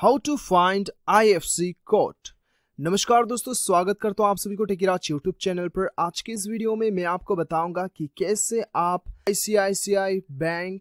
how to find IFSC code नमस्कार दोस्तों स्वागत करता हूँ आप सभी को टेकीराज यूट्यूब चैनल पर आज के इस वीडियो में मैं आपको बताऊंगा कि कैसे आप आईसीआईसीआई बैंक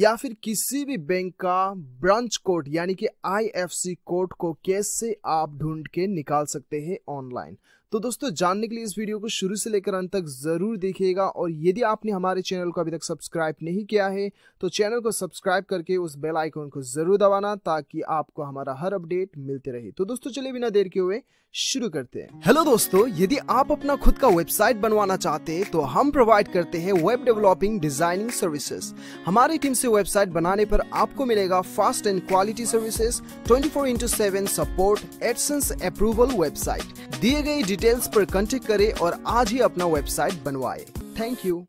या फिर किसी भी बैंक का ब्रांच कोड यानी कि आईएफसी कोड को कैसे आप ढूंढ के निकाल सकते हैं ऑनलाइन तो दोस्तों जानने के लिए इस वीडियो को शुरू से लेकर अंत तक ज़रूर देखिएगा और यदि आपने हमारे चैनल को अभी तक सब्सक्राइब नहीं किया है तो चैनल को सब्सक्राइब करके उस बेल आइकॉन को ज़रूर दबाना ताकि आपको हमारा हर अपडेट मिलते रहे तो दोस्तों चलिए बिना देर के हुए शुरू करते हैं हेलो दोस्तों यदि आप अपना खुद का वेबसाइट बनवाना चाहते हैं तो हम प्रोवाइड करते हैं वेब डेवलपिंग डिजाइनिंग सर्विसेज हमारी टीम से वेबसाइट बनाने पर आपको मिलेगा fast and quality services 24 four into seven support AdSense approval website दिए गए डिटेल्स पर कॉन्टेक्ट करें और आज ही अपना वेबसाइट बनवाए थैंक यू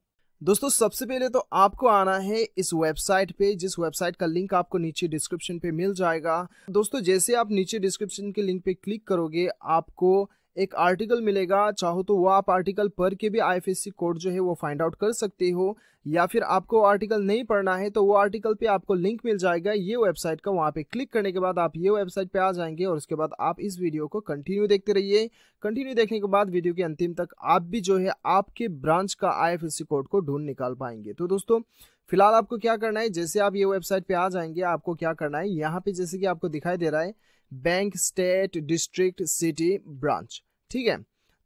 दोस्तों सबसे पहले तो आपको आना है इस वेबसाइट पे जिस वेबसाइट का लिंक आपको नीचे डिस्क्रिप्शन पे मिल जाएगा दोस्तों जैसे आप नीचे डिस्क्रिप्शन के लिंक पे क्लिक करोगे आपको एक आर्टिकल मिलेगा चाहो तो वो आप आर्टिकल पढ़ के भी आईएफएससी कोड जो है वो फाइंड आउट कर सकते हो या फिर आपको आर्टिकल नहीं पढ़ना है तो वो आर्टिकल पे आपको लिंक मिल जाएगा ये वेबसाइट का वहाँ पे क्लिक करने के बाद आप ये वेबसाइट पे आ जाएंगे और उसके बाद आप इस वीडियो को कंटिन्यू देखते रहिए कंटिन्यू देखने के बाद वीडियो के अंतिम तक आप भी जो है आपके ब्रांच का आई कोड को ढूंढ निकाल पाएंगे तो दोस्तों फिलहाल आपको क्या करना है जैसे आप ये वेबसाइट पे आ जाएंगे आपको क्या करना है यहाँ पे जैसे कि आपको दिखाई दे रहा है bank state district city branch ठीक है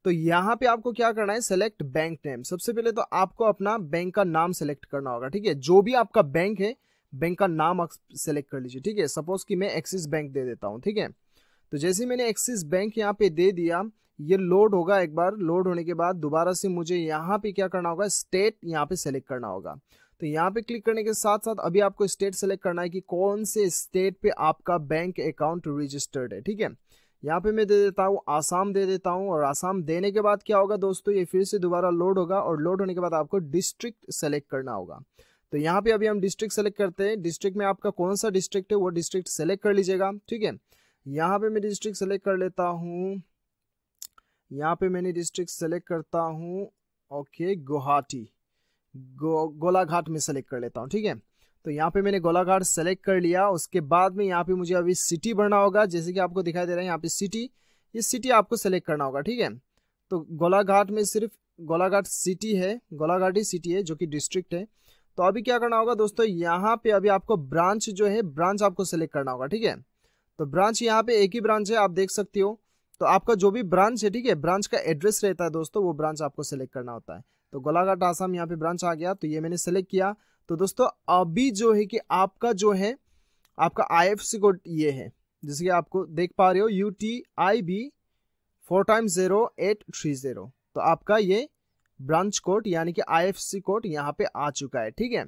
तो यहाँ पे आपको क्या करना है सेलेक्ट बैंक नेम सबसे पहले तो आपको अपना बैंक का नाम सेलेक्ट करना होगा ठीक है जो भी आपका बैंक है बैंक का नाम आप सेलेक्ट कर लीजिए ठीक है सपोज कि मैं एक्सिस बैंक दे देता हूँ ठीक है तो जैसे मैंने एक्सिस बैंक यहाँ पे दे दिया ये लोड होगा एक बार लोड होने के बाद दोबारा से मुझे यहाँ पे क्या करना होगा स्टेट यहाँ पे सेलेक्ट करना होगा तो यहाँ पे क्लिक करने के साथ साथ अभी आपको स्टेट सेलेक्ट करना है कि कौन से स्टेट पे आपका बैंक अकाउंट रजिस्टर्ड है ठीक है यहाँ पे मैं दे देता हूँ आसाम दे देता हूँ और आसाम देने के बाद क्या होगा दोस्तों ये फिर से दोबारा लोड होगा और लोड होने के बाद आपको डिस्ट्रिक्ट सेलेक्ट करना होगा तो यहाँ पे अभी हम डिस्ट्रिक्ट सेलेक्ट करते हैं डिस्ट्रिक्ट में आपका कौन सा डिस्ट्रिक्ट है वो डिस्ट्रिक्ट सेलेक्ट कर लीजिएगा ठीक है यहाँ पे मैं डिस्ट्रिक्ट सेलेक्ट कर लेता हूँ यहाँ पे मैंने डिस्ट्रिक्ट सेलेक्ट करता हूँ ओके गुवाहाटी गो, गोलाघाट में सेलेक्ट कर लेता हूँ ठीक है तो यहाँ पे मैंने गोलाघाट सेलेक्ट कर लिया उसके बाद में यहाँ पे मुझे अभी सिटी भरना होगा जैसे कि आपको दिखाई दे रहा है यहाँ पे सिटी ये सिटी आपको सेलेक्ट करना होगा ठीक है तो गोलाघाट में सिर्फ गोलाघाट सिटी है गोलाघाट ही सिटी है जो कि डिस्ट्रिक्ट है तो अभी क्या करना होगा दोस्तों यहाँ पे अभी आपको ब्रांच जो है ब्रांच आपको सेलेक्ट करना होगा ठीक है तो ब्रांच यहाँ पे एक ही ब्रांच है आप देख सकते हो तो आपका जो भी ब्रांच है ठीक है ब्रांच का एड्रेस रहता है दोस्तों वो ब्रांच आपको सेलेक्ट करना होता है तो गोलाघाट आसाम यहाँ पे ब्रांच आ गया तो ये मैंने सेलेक्ट किया तो दोस्तों अभी जो है कि आपका जो है आपका आई कोड ये है जैसे कि आपको देख पा रहे हो U T I B four time zero eight three zero तो आपका ये ब्रांच कोड यानी कि आई कोड यहाँ पे आ चुका है ठीक है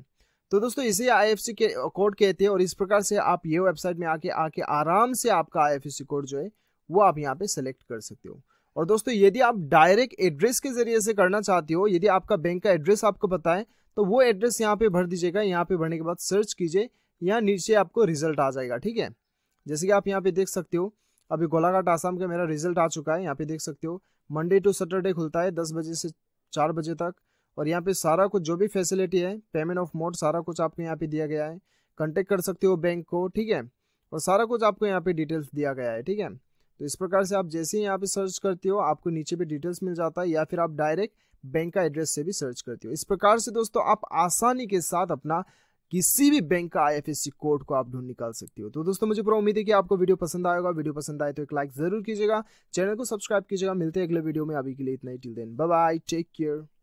तो दोस्तों इसे एफ के कोड कहते हैं और इस प्रकार से आप ये वेबसाइट में आके आके आराम से आपका आई कोड जो है वो आप यहाँ पे सेलेक्ट कर सकते हो और दोस्तों यदि आप डायरेक्ट एड्रेस के जरिए से करना चाहते हो यदि आपका बैंक का एड्रेस आपको पता है तो वो एड्रेस यहाँ पे भर दीजिएगा यहाँ पे भरने के बाद सर्च कीजिए यहाँ नीचे आपको रिजल्ट आ जाएगा ठीक है जैसे कि आप यहाँ पे देख सकते हो अभी गोलाघाट आसाम का मेरा रिजल्ट आ चुका है यहाँ पे देख सकते हो मंडे टू सैटरडे खुलता है दस बजे से चार बजे तक और यहाँ पे सारा कुछ जो भी फैसिलिटी है पेमेंट ऑफ मोड सारा कुछ आपको यहाँ पे दिया गया है कॉन्टेक्ट कर सकते हो बैंक को ठीक है और सारा कुछ आपको यहाँ पे डिटेल्स दिया गया है ठीक है तो इस प्रकार से आप जैसे ही यहाँ पे सर्च करते हो आपको नीचे पे डिटेल्स मिल जाता है या फिर आप डायरेक्ट बैंक का एड्रेस से भी सर्च करते हो इस प्रकार से दोस्तों आप आसानी के साथ अपना किसी भी बैंक का आई कोड को आप ढूंढ निकाल सकते हो तो दोस्तों मुझे पूरा उम्मीद है कि आपको वीडियो पसंद आएगा वीडियो पसंद आए तो एक लाइक जरूर कीजिएगा चैनल को सब्सक्राइब कीजिएगा मिलते हैं अगले वीडियो में अभी के लिए इतना ही till then bye take care